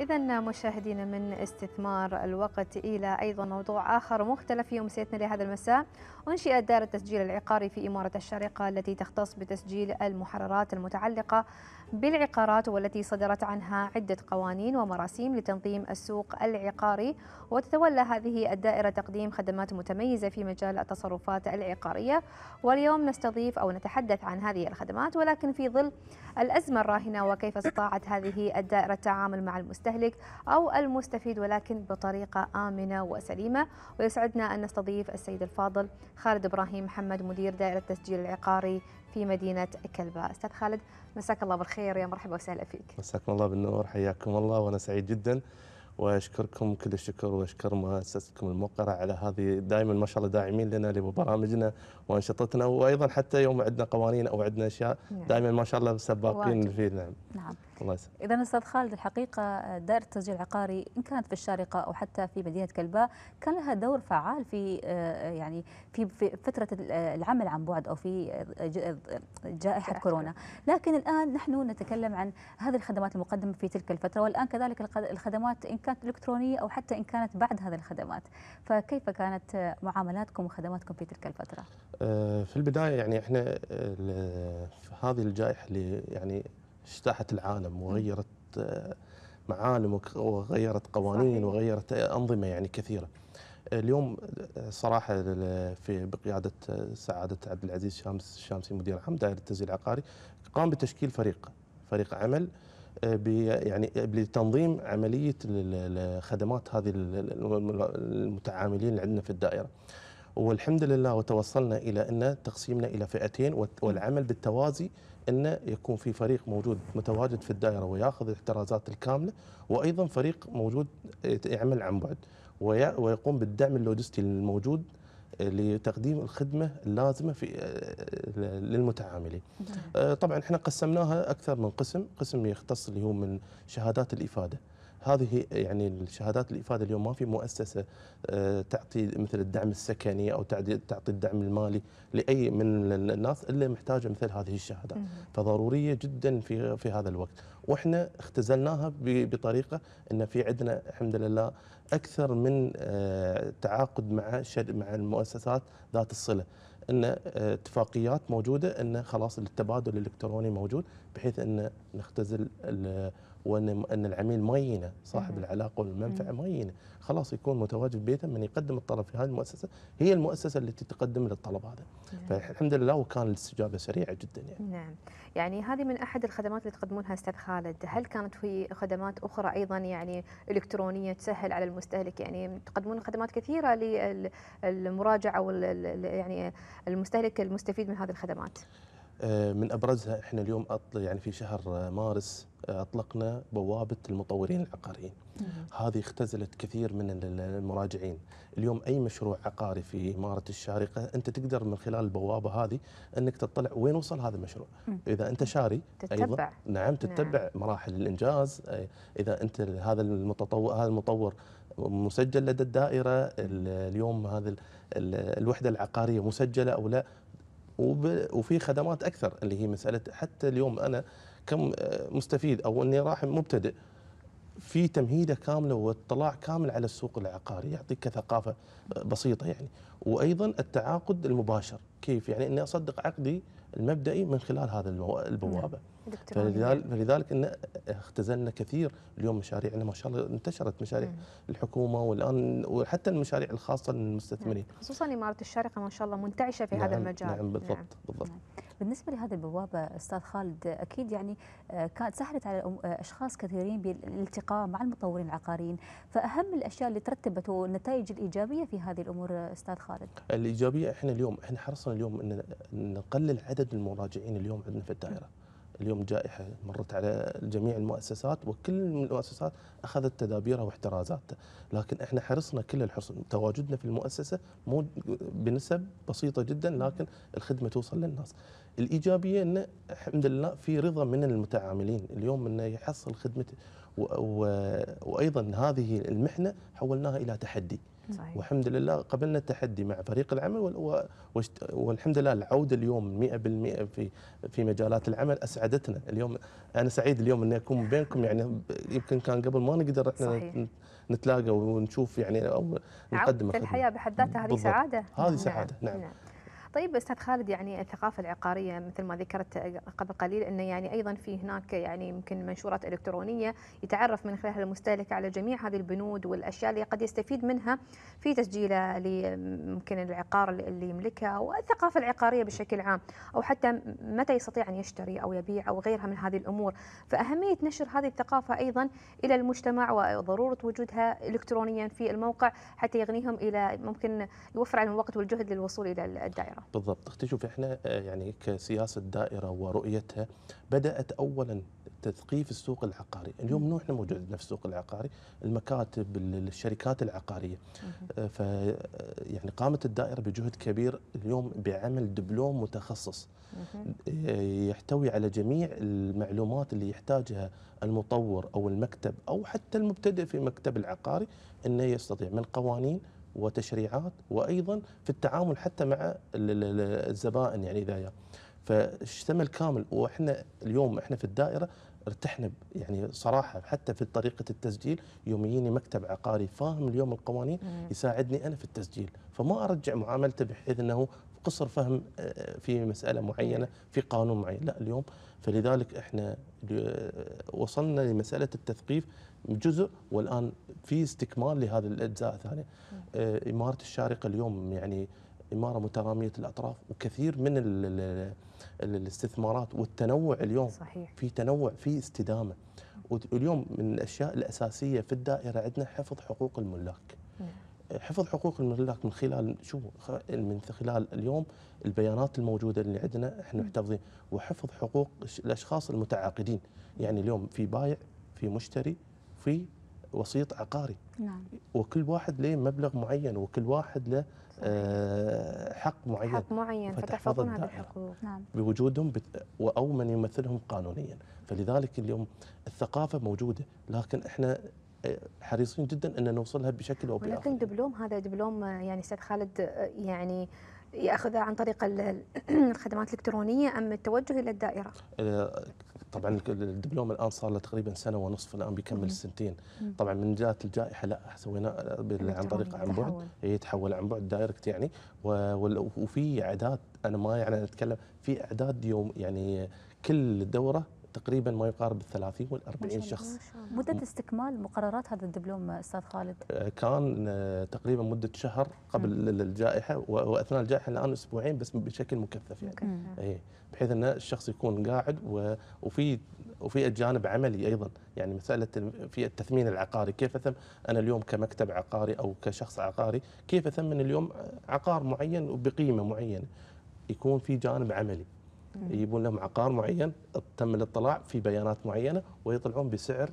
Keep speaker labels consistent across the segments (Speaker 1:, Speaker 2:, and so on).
Speaker 1: إذا مشاهدينا من استثمار الوقت إلى أيضا موضوع آخر مختلف في أمسيتنا لهذا المساء أنشئت دار التسجيل العقاري في إمارة الشارقة التي تختص بتسجيل المحررات المتعلقة بالعقارات والتي صدرت عنها عدة قوانين ومراسيم لتنظيم السوق العقاري وتتولى هذه الدائرة تقديم خدمات متميزة في مجال التصرفات العقارية واليوم نستضيف أو نتحدث عن هذه الخدمات ولكن في ظل الأزمة الراهنة وكيف استطاعت هذه الدائرة التعامل مع المستهلك أو المستفيد ولكن بطريقة آمنة وسليمة ويسعدنا أن نستضيف السيد الفاضل خالد إبراهيم محمد مدير دائرة التسجيل العقاري في مدينة كلبة أستاذ خالد مساك الله بالخير يا مرحبا وسهلا فيك
Speaker 2: مساكم الله بالنور حياكم الله وأنا سعيد جدا واشكركم كل الشكر واشكر مؤسستكم الموقره على هذه دائما ما شاء الله داعمين لنا لبرامجنا وانشطتنا وايضا حتى يوم عندنا قوانين او عندنا اشياء نعم. دائما ما شاء الله سباقين فيه نعم نعم الله يسلمك
Speaker 3: اذا استاذ خالد الحقيقه دائره التسجيل العقاري ان كانت في الشارقه او حتى في مدينه كلباء كان لها دور فعال في آه، يعني في فتره العمل عن بعد او في آه، آه، جائحه كورونا لكن الان نحن نتكلم عن هذه الخدمات المقدمه في تلك الفتره والان كذلك الخدمات ان كانت إلكترونية أو حتى إن كانت بعد هذه الخدمات فكيف كانت معاملاتكم وخدماتكم في تلك الفترة؟
Speaker 2: آه، في البداية يعني إحنا في هذه الجائحة اللي يعني اجتاحت العالم وغيرت آه، معالم وغيرت قوانين صحيح. وغيرت آه، أنظمة يعني كثيرة اليوم صراحه في بقياده سعاده عبد العزيز شامس الشامسي مدير عام دائره التسجيل العقاري قام بتشكيل فريق فريق عمل يعني لتنظيم عمليه خدمات هذه المتعاملين اللي عندنا في الدائره. والحمد لله وتوصلنا الى ان تقسيمنا الى فئتين والعمل بالتوازي ان يكون في فريق موجود متواجد في الدائره وياخذ الاحترازات الكامله وايضا فريق موجود يعمل عن بعد ويقوم بالدعم اللوجستي الموجود لتقديم الخدمه اللازمه في آه، للمتعاملين. نعم. آه، طبعا احنا قسمناها اكثر من قسم، قسم يختص اللي هو من شهادات الافاده. هذه يعني الشهادات الافاده اليوم ما في مؤسسه آه، تعطي مثل الدعم السكني او تعطي الدعم المالي لاي من الناس الا محتاجه مثل هذه الشهادات فضروريه جدا في في هذا الوقت واحنا اختزلناها بطريقه ان في عندنا الحمد لله اكثر من آه، تعاقد مع مع المؤسسات ذات الصله ان آه، اتفاقيات موجوده ان خلاص التبادل الالكتروني موجود بحيث ان نختزل وان ان العميل مينه صاحب العلاقه والمنفعه مينه خلاص يكون متواجد بيته من يقدم الطلب في هذه المؤسسه هي المؤسسه التي تقدم للطلب هذا فالحمد لله وكان الاستجابه سريعه جدا يعني
Speaker 1: نعم يعني هذه من احد الخدمات اللي تقدمونها استاذ خالد هل كانت في خدمات اخرى ايضا يعني الكترونيه تسهل على المستهلك يعني تقدمون خدمات كثيره للمراجعه او يعني المستهلك المستفيد من هذه الخدمات
Speaker 2: آه، من ابرزها احنا اليوم أطل يعني في شهر مارس آه، اطلقنا بوابه المطورين العقاريين. هذه اختزلت كثير من المراجعين، اليوم اي مشروع عقاري في اماره الشارقه انت تقدر من خلال البوابه هذه انك تطلع وين وصل هذا المشروع، اذا انت شاري تتبع. ايضا نعم تتبع نعم. مراحل الانجاز، آه، اذا انت هذا المتطور هذا المطور مسجل لدى الدائره، اليوم هذا الوحده العقاريه مسجله او لا، وفي خدمات اكثر اللي هي مساله حتى اليوم انا كم مستفيد او اني راح مبتدئ في تمهيده كامله واطلاع كامل على السوق العقاري يعطيك ثقافه بسيطه يعني وايضا التعاقد المباشر كيف يعني اني اصدق عقدي المبدئي من خلال هذا نعم، البوابه فلذلك فلذلك ان اختزلنا كثير اليوم مشاريعنا ما شاء الله انتشرت مشاريع مم. نعم. الحكومه والان وحتى المشاريع الخاصه للمستثمرين نعم،
Speaker 3: خصوصا اماره الشارقه ما شاء الله منتعشه في نعم هذا المجال نعم بالضبط نعم. بالضبط نعم. بالنسبه لهذه البوابه استاذ خالد اكيد يعني آه، كانت سهلت على آه، اشخاص كثيرين بالالتقاء مع المطورين العقاريين فاهم الاشياء اللي ترتبت والنتائج الايجابيه في هذه الامور استاذ خالد
Speaker 2: الايجابيه احنا اليوم احنا حرصنا اليوم ان نقلل عدد المراجعين اليوم عندنا في الدائره اليوم جائحه مرت على جميع المؤسسات وكل المؤسسات اخذت تدابيرها واحترازاتها، لكن احنا حرصنا كل الحرص تواجدنا في المؤسسه مو بنسب بسيطه جدا لكن الخدمه توصل للناس. الايجابيه انه الحمد لله في رضا من المتعاملين اليوم انه يحصل خدمته وايضا هذه المحنه حولناها الى تحدي صحيح. والحمد لله قبلنا التحدي مع فريق العمل والحمد لله العوده اليوم 100% في في مجالات العمل اسعدتنا اليوم انا سعيد اليوم اني اكون بينكم يعني يمكن كان قبل ما نقدر احنا صحيح. نتلاقى ونشوف يعني او نقدم الحياه
Speaker 1: بحد ذاتها هذه سعاده هذه نعم. سعاده نعم, نعم. طيب استاذ خالد يعني الثقافه العقاريه مثل ما ذكرت قبل قليل انه يعني ايضا في هناك يعني يمكن منشورات الكترونيه يتعرف من خلالها المستهلك على جميع هذه البنود والاشياء اللي قد يستفيد منها في تسجيله لممكن العقار اللي يملكه والثقافه العقاريه بشكل عام او حتى متى يستطيع ان يشتري او يبيع او غيرها من هذه الامور فاهميه نشر هذه الثقافه ايضا الى المجتمع وضروره وجودها الكترونيا في الموقع حتى يغنيهم الى ممكن يوفر عليهم الوقت والجهد للوصول الى الدائره
Speaker 2: بالضبط اختي احنا آه، يعني كسياسه الدائره ورؤيتها بدات اولا تثقيف السوق العقاري، اليوم مو احنا موجود في السوق العقاري، المكاتب، الشركات العقاريه. آه، ف آه، يعني قامت الدائره بجهد كبير اليوم بعمل دبلوم متخصص يحتوي على جميع المعلومات اللي يحتاجها المطور او المكتب او حتى المبتدئ في مكتب العقاري انه يستطيع من قوانين وتشريعات وايضا في التعامل حتى مع الزبائن يعني اذا فاشتمل كامل واحنا اليوم احنا في الدائره ارتحنا يعني صراحه حتى في طريقه التسجيل يوم يجيني مكتب عقاري فاهم اليوم القوانين يساعدني انا في التسجيل فما ارجع معاملته بحيث انه قصر فهم آه، في مساله معينه في قانون معين لا اليوم فلذلك احنا آه، وصلنا لمساله التثقيف جزء والان في استكمال لهذه الاجزاء الثانيه آه، اماره الشارقه اليوم يعني اماره متراميه الاطراف وكثير من الاستثمارات والتنوع اليوم صحيح. في تنوع في استدامه واليوم من الاشياء الاساسيه في الدائره عندنا حفظ حقوق الملاك حفظ حقوق الملاك من خلال شو من خلال اليوم البيانات الموجوده اللي عندنا احنا محتفظين وحفظ حقوق الاشخاص المتعاقدين يعني اليوم في بايع في مشتري في وسيط عقاري نعم. وكل واحد له مبلغ معين وكل واحد له آه، حق معين حق
Speaker 1: معين فتحفظون هذه
Speaker 2: الحقوق نعم. بوجودهم او من يمثلهم قانونيا فلذلك اليوم الثقافه موجوده لكن احنا حريصين جدا ان نوصلها بشكل او باخر لكن
Speaker 1: دبلوم هذا دبلوم يعني استاذ خالد يعني ياخذه عن طريق الخدمات الالكترونيه ام التوجه الى الدائره؟
Speaker 2: آه، طبعا الدبلوم الان صار له تقريبا سنه ونصف الان بيكمل السنتين طبعا من جات الجائحه لا سوينا عن طريق عن بعد إيه، يتحول عن بعد دايركت يعني وفي اعداد انا ما يعني اتكلم في اعداد يوم يعني كل دوره تقريبا ما يقارب ال 30 وال 40 شخص
Speaker 3: مده استكمال مقررات هذا الدبلوم استاذ خالد
Speaker 2: آه، كان آه، تقريبا مده شهر قبل م. الجائحه واثناء الجائحه الان اسبوعين بس بشكل مكثف يعني اي بحيث ان الشخص يكون قاعد وفي وفي جانب عملي ايضا يعني مساله في التثمين العقاري كيف اثم انا اليوم كمكتب عقاري او كشخص عقاري كيف اثمن اليوم عقار معين وبقيمه معينه يكون في جانب عملي يجيبون لهم عقار معين تم الاطلاع في بيانات معينه ويطلعون بسعر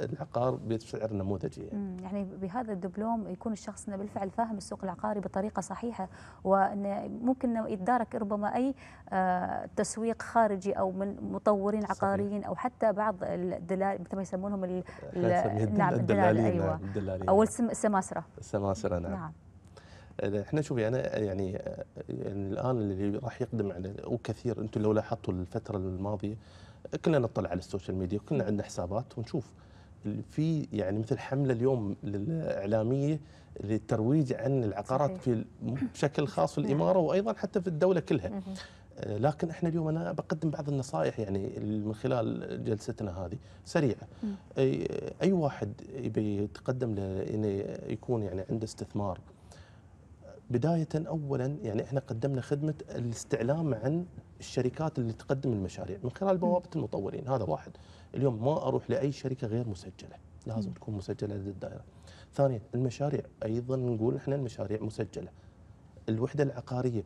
Speaker 2: العقار بسعر نموذجي
Speaker 3: يعني. يعني بهذا الدبلوم يكون الشخص انه بالفعل فاهم السوق العقاري بطريقه صحيحه وانه ممكن انه يتدارك ربما اي آه، تسويق خارجي او من مطورين عقاريين او حتى بعض الدلال مثل ما يسمونهم نعم الدلالين, الدلالين ايوه الدلالين. او السماسره
Speaker 2: السماسره نعم, نعم. احنا شوفي يعني، انا يعني, يعني الان اللي راح يقدم على وكثير انتم لو لاحظتوا الفتره الماضيه كلنا نطلع على السوشيال ميديا وكلنا عندنا حسابات ونشوف في يعني مثل حمله اليوم الاعلاميه للترويج عن العقارات في بشكل خاص في الاماره نعم. وايضا حتى في الدوله كلها آه، لكن احنا اليوم انا بقدم بعض النصائح يعني من خلال جلستنا هذه سريعه اي, أي واحد يبي يتقدم يكون يعني عنده استثمار بدايه اولا يعني احنا قدمنا خدمه الاستعلام عن الشركات اللي تقدم المشاريع من خلال بوابه المطورين هذا واحد اليوم ما اروح لاي شركه غير مسجله لازم تكون مسجله لدى الدائره ثانيا المشاريع ايضا نقول احنا المشاريع مسجله الوحده العقاريه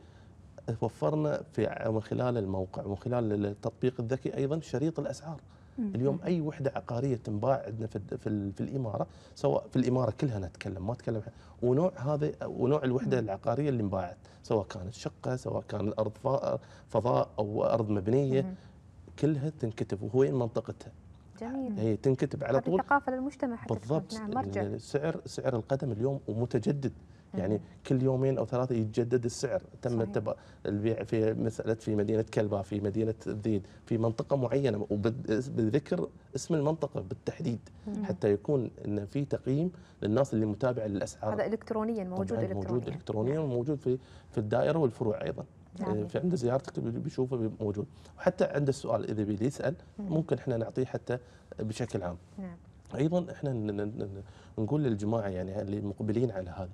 Speaker 2: وفرنا في من خلال الموقع ومن خلال التطبيق الذكي ايضا شريط الاسعار اليوم اي وحده عقاريه تنباع عندنا في, في, في الاماره سواء في الاماره كلها نتكلم ما اتكلم ونوع هذا ونوع الوحده العقاريه اللي انباعت سواء كانت شقه سواء كان الارض فضاء او ارض مبنيه كلها تنكتب وهو منطقتها جميل هي تنكتب على طول
Speaker 1: ثقافه للمجتمع حتى بالضبط نعم مرجع
Speaker 2: سعر سعر القدم اليوم ومتجدد يعني كل يومين او ثلاثه يتجدد السعر تم البيع في مساله في مدينه كلبا في مدينه الذين في منطقه معينه وبذكر اسم المنطقه بالتحديد مم. حتى يكون ان في تقييم للناس اللي متابعه للاسعار هذا
Speaker 1: الكترونيا موجود الكترونيا موجود
Speaker 2: الكترونيا نعم. وموجود في في الدائره والفروع ايضا يعني. في عنده زيارتك بيشوفه موجود وحتى عنده السؤال اذا بيريد يسال ممكن احنا نعطيه حتى بشكل عام نعم. ايضا احنا نقول للجماعه يعني اللي مقبلين على هذا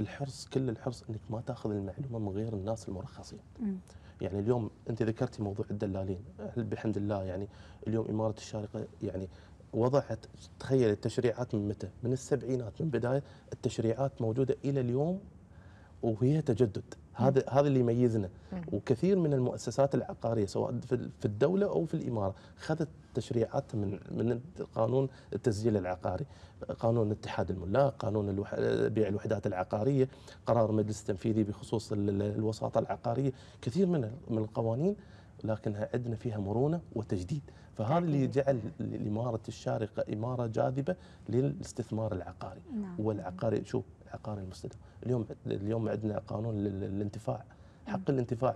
Speaker 2: الحرص كل الحرص انك ما تاخذ المعلومه من غير الناس المرخصين. م. يعني اليوم انت ذكرتي موضوع الدلالين، بحمد الله يعني اليوم اماره الشارقه يعني وضعت تخيل التشريعات من متى؟ من السبعينات من بدايه التشريعات موجوده الى اليوم وهي تجدد. هذا هذا اللي يميزنا وكثير من المؤسسات العقاريه سواء في الدوله او في الاماره خذت تشريعات من من قانون التسجيل العقاري قانون اتحاد الملاك قانون الوح... بيع الوحدات العقاريه قرار مجلس تنفيذي بخصوص الوساطه العقاريه كثير من من القوانين لكنها عندنا فيها مرونه وتجديد فهذا اللي جعل الاماره الشارقه اماره جاذبه للاستثمار العقاري نعم. والعقاري شو العقاري المستدام اليوم اليوم عندنا قانون نعم. الانتفاع حق نعم. الانتفاع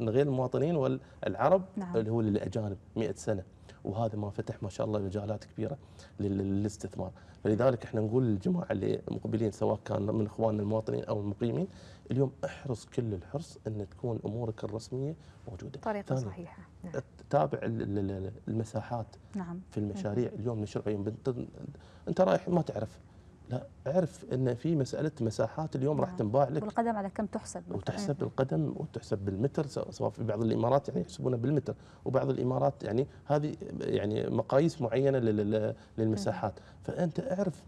Speaker 2: لغير المواطنين والعرب نعم. اللي هو للاجانب 100 سنه نعم. وهذا ما فتح ما شاء الله مجالات كبيره للاستثمار فلذلك احنا نقول للجماعه اللي مقبلين سواء كان من اخواننا المواطنين او المقيمين اليوم احرص كل الحرص ان تكون امورك الرسميه موجوده بطريقه صحيحه نعم. تابع المساحات
Speaker 3: نعم. في المشاريع اليوم
Speaker 2: نشرع انت رايح ما تعرف لا اعرف ان في مساله مساحات اليوم راح نعم. تنباع لك
Speaker 3: والقدم على كم تحسب وتحسب
Speaker 2: بالقدم وتحسب بالمتر سواء في بعض الامارات يعني يحسبونها بالمتر وبعض الامارات يعني هذه يعني مقاييس معينه للمساحات نعم. فانت اعرف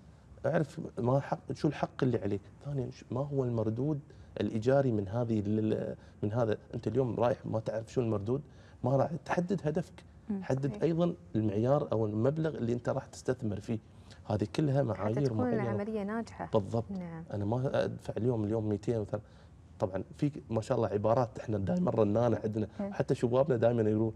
Speaker 2: اعرف ما حق شو الحق اللي عليك ثانيا ما هو المردود الايجاري من هذه من هذا انت اليوم رايح ما تعرف شو المردود ما راح تحدد هدفك حدد ايضا المعيار او المبلغ اللي انت راح تستثمر فيه هذه كلها معايير معينه تكون العمليه
Speaker 1: ناجحه بالضبط نعم.
Speaker 2: انا ما ادفع اليوم اليوم 200 مثلا طبعا في ما شاء الله عبارات احنا دائما رنانه عندنا حتى شبابنا دائما يقولون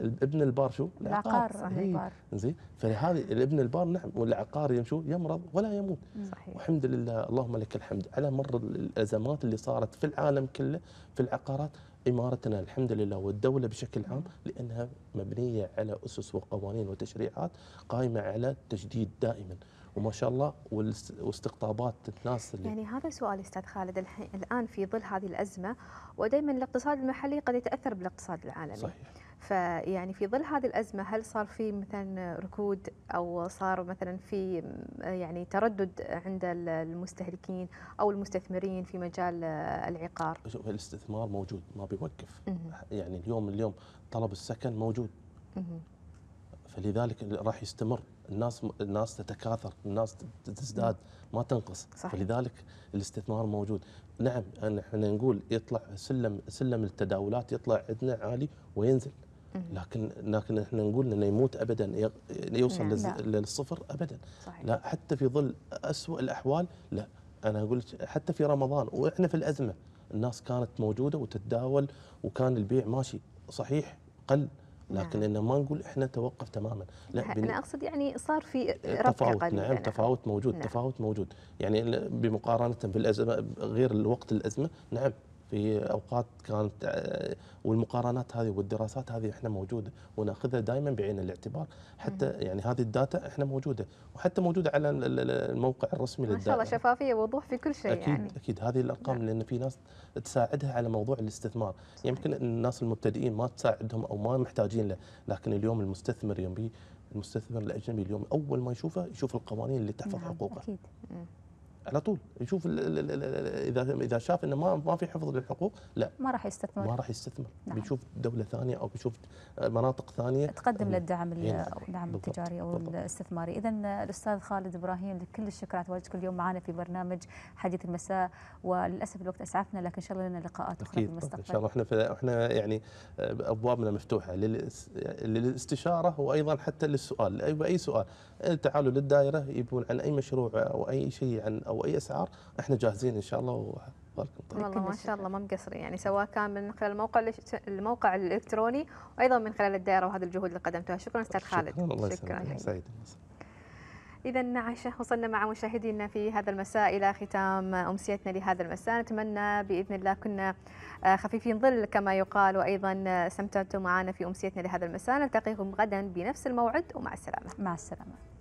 Speaker 2: الابن البار شو؟ العقار العقار زين فهذه الابن البار نعم والعقار شو؟ يمرض ولا يموت صحيح والحمد لله اللهم لك الحمد على مر الازمات اللي صارت في العالم كله في العقارات إمارتنا الحمد لله والدولة بشكل عام لأنها مبنية على أسس وقوانين وتشريعات قائمة على التجديد دائما وما شاء الله واستقطابات الناس اللي يعني
Speaker 1: هذا سؤال استاذ خالد الحين الان في ظل هذه الازمه ودائما الاقتصاد المحلي قد يتاثر بالاقتصاد العالمي صحيح. فيعني في ظل هذه الأزمة هل صار في مثلا ركود أو صار مثلا في يعني تردد عند المستهلكين أو المستثمرين في مجال العقار؟
Speaker 2: شوف الاستثمار موجود ما بيوقف يعني اليوم اليوم طلب السكن موجود فلذلك راح يستمر الناس الناس تتكاثر الناس تزداد ما تنقص صح. فلذلك الاستثمار موجود نعم احنا نقول يطلع سلم سلم التداولات يطلع عندنا عالي وينزل لكن لكن احنا نقول انه يموت ابدا يوصل نعم. لا. نعم. للصفر ابدا صحيح. لا حتى في ظل اسوء الاحوال لا انا اقول حتى في رمضان واحنا في الازمه الناس كانت موجوده وتتداول وكان البيع ماشي صحيح قل لكن نعم. ما نقول احنا توقف تماما لا نعم، بن... انا
Speaker 1: اقصد يعني صار في إيه، تفاوت نعم تفاوت
Speaker 2: موجود نعم. تفاوت موجود يعني بمقارنه بالازمه غير الوقت الازمه نعم في اوقات كانت آه، والمقارنات هذه والدراسات هذه احنا موجوده وناخذها دائما بعين الاعتبار حتى يعني هذه الداتا احنا موجوده وحتى موجوده على الموقع الرسمي للدائره ما شاء الله
Speaker 1: شفافيه ووضوح في كل شيء اكيد يعني.
Speaker 2: اكيد هذه الارقام نعم. لان في ناس تساعدها على موضوع الاستثمار صحيح. يمكن الناس المبتدئين ما تساعدهم او ما محتاجين له لكن اليوم المستثمر يوم المستثمر الاجنبي اليوم اول ما يشوفه يشوف القوانين اللي تحفظ نعم حقوقه اكيد على طول يشوف اذا اذا شاف انه ما ما في حفظ للحقوق لا
Speaker 3: ما راح يستثمر ما راح
Speaker 2: يستثمر نعم. بيشوف دوله ثانيه او بيشوف مناطق ثانيه تقدم للدعم الدعم
Speaker 3: التجاري او الاستثماري اذا الاستاذ خالد ابراهيم لكل الشكر على تواجدك اليوم معنا في برنامج حديث المساء وللاسف الوقت اسعفنا لكن ان شاء الله لنا لقاءات اخرى في المستقبل ان شاء الله
Speaker 2: احنا احنا يعني ابوابنا مفتوحه للاستشاره وايضا حتى للسؤال اي سؤال تعالوا للدائره يبون عن اي مشروع او اي شيء عن او اي اسعار احنا جاهزين ان شاء الله وباركم والله ما
Speaker 1: شاء الله ما مقصرين يعني سواء كان من خلال الموقع الموقع الالكتروني وايضا من خلال الدائره وهذا الجهود اللي قدمتوها شكرا استاذ خالد شكرا الله إذا عائشة وصلنا مع مشاهدينا في هذا المساء إلى ختام أمسيتنا لهذا المساء نتمنى بإذن الله كنا آه، خفيفين ظل كما يقال وأيضا استمتعتم معنا في أمسيتنا لهذا المساء نلتقيكم غدا بنفس الموعد ومع السلامة مع السلامة